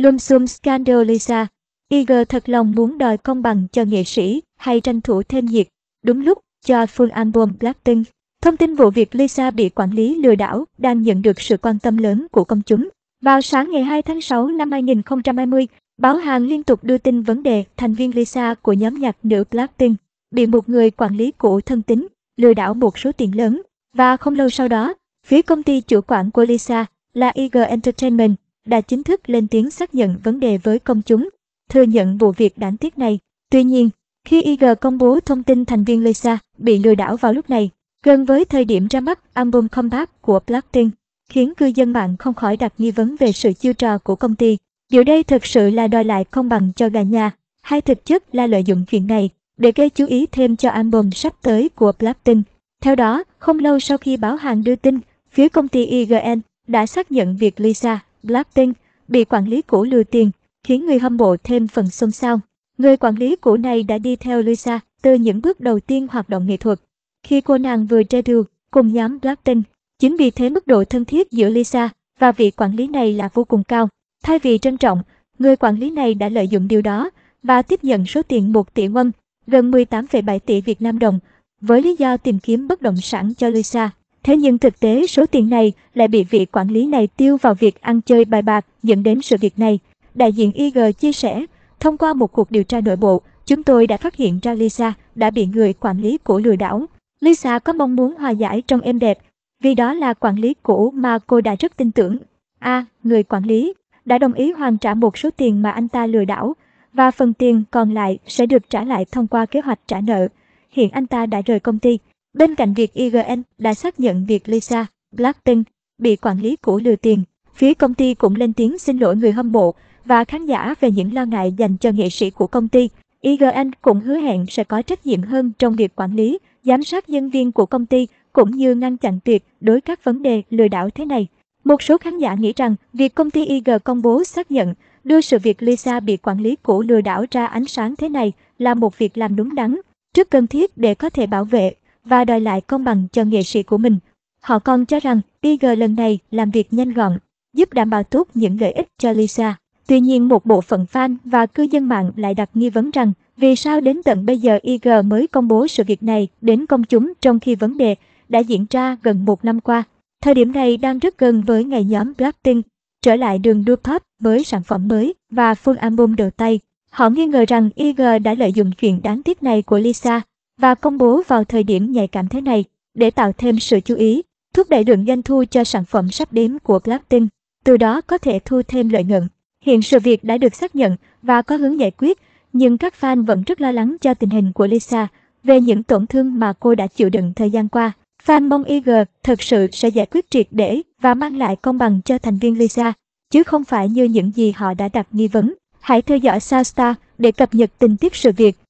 Lùm xùm scandal Lisa, IG thật lòng muốn đòi công bằng cho nghệ sĩ hay tranh thủ thêm nhiệt. Đúng lúc, cho full album Blackpink. Thông tin vụ việc Lisa bị quản lý lừa đảo đang nhận được sự quan tâm lớn của công chúng. Vào sáng ngày 2 tháng 6 năm 2020, báo hàng liên tục đưa tin vấn đề thành viên Lisa của nhóm nhạc nữ Blackpink bị một người quản lý cũ thân tín lừa đảo một số tiền lớn. Và không lâu sau đó, phía công ty chủ quản của Lisa là IG Entertainment đã chính thức lên tiếng xác nhận vấn đề với công chúng, thừa nhận vụ việc đáng tiếc này. Tuy nhiên, khi IG công bố thông tin thành viên Lisa bị lừa đảo vào lúc này, gần với thời điểm ra mắt album comeback của Blackpink, khiến cư dân mạng không khỏi đặt nghi vấn về sự chiêu trò của công ty. Điều đây thực sự là đòi lại công bằng cho gà nhà, hay thực chất là lợi dụng chuyện này để gây chú ý thêm cho album sắp tới của Blackpink. Theo đó, không lâu sau khi báo hàng đưa tin, phía công ty IGN đã xác nhận việc Lisa Blackpink bị quản lý cũ lừa tiền, khiến người hâm mộ thêm phần xôn xao. Người quản lý cũ này đã đi theo Lisa từ những bước đầu tiên hoạt động nghệ thuật. Khi cô nàng vừa ra đường cùng nhóm Blackpink, chính vì thế mức độ thân thiết giữa Lisa và vị quản lý này là vô cùng cao. Thay vì trân trọng, người quản lý này đã lợi dụng điều đó và tiếp nhận số tiền 1 tỷ won, gần 18,7 tỷ Việt Nam đồng, với lý do tìm kiếm bất động sản cho Lisa. Thế nhưng thực tế số tiền này lại bị vị quản lý này tiêu vào việc ăn chơi bài bạc dẫn đến sự việc này. Đại diện IG chia sẻ, thông qua một cuộc điều tra nội bộ, chúng tôi đã phát hiện ra Lisa đã bị người quản lý cũ lừa đảo. Lisa có mong muốn hòa giải trong em đẹp, vì đó là quản lý cũ mà cô đã rất tin tưởng. A. À, người quản lý đã đồng ý hoàn trả một số tiền mà anh ta lừa đảo, và phần tiền còn lại sẽ được trả lại thông qua kế hoạch trả nợ. Hiện anh ta đã rời công ty, Bên cạnh việc IGN đã xác nhận việc Lisa Blackton bị quản lý cũ lừa tiền, phía công ty cũng lên tiếng xin lỗi người hâm mộ và khán giả về những lo ngại dành cho nghệ sĩ của công ty. IGN cũng hứa hẹn sẽ có trách nhiệm hơn trong việc quản lý, giám sát nhân viên của công ty cũng như ngăn chặn tuyệt đối các vấn đề lừa đảo thế này. Một số khán giả nghĩ rằng việc công ty IG công bố xác nhận đưa sự việc Lisa bị quản lý cũ lừa đảo ra ánh sáng thế này là một việc làm đúng đắn, rất cần thiết để có thể bảo vệ và đòi lại công bằng cho nghệ sĩ của mình. Họ còn cho rằng IG lần này làm việc nhanh gọn, giúp đảm bảo tốt những lợi ích cho Lisa. Tuy nhiên một bộ phận fan và cư dân mạng lại đặt nghi vấn rằng vì sao đến tận bây giờ IG mới công bố sự việc này đến công chúng trong khi vấn đề đã diễn ra gần một năm qua. Thời điểm này đang rất gần với ngày nhóm Blackpink trở lại đường đua pop với sản phẩm mới và phương album đầu tay. Họ nghi ngờ rằng IG đã lợi dụng chuyện đáng tiếc này của Lisa và công bố vào thời điểm nhạy cảm thế này để tạo thêm sự chú ý, thúc đẩy lượng doanh thu cho sản phẩm sắp đến của Clapton, từ đó có thể thu thêm lợi nhuận. Hiện sự việc đã được xác nhận và có hướng giải quyết, nhưng các fan vẫn rất lo lắng cho tình hình của Lisa về những tổn thương mà cô đã chịu đựng thời gian qua. Fan mong IG e thật sự sẽ giải quyết triệt để và mang lại công bằng cho thành viên Lisa, chứ không phải như những gì họ đã đặt nghi vấn. Hãy theo dõi Sao Star để cập nhật tình tiết sự việc.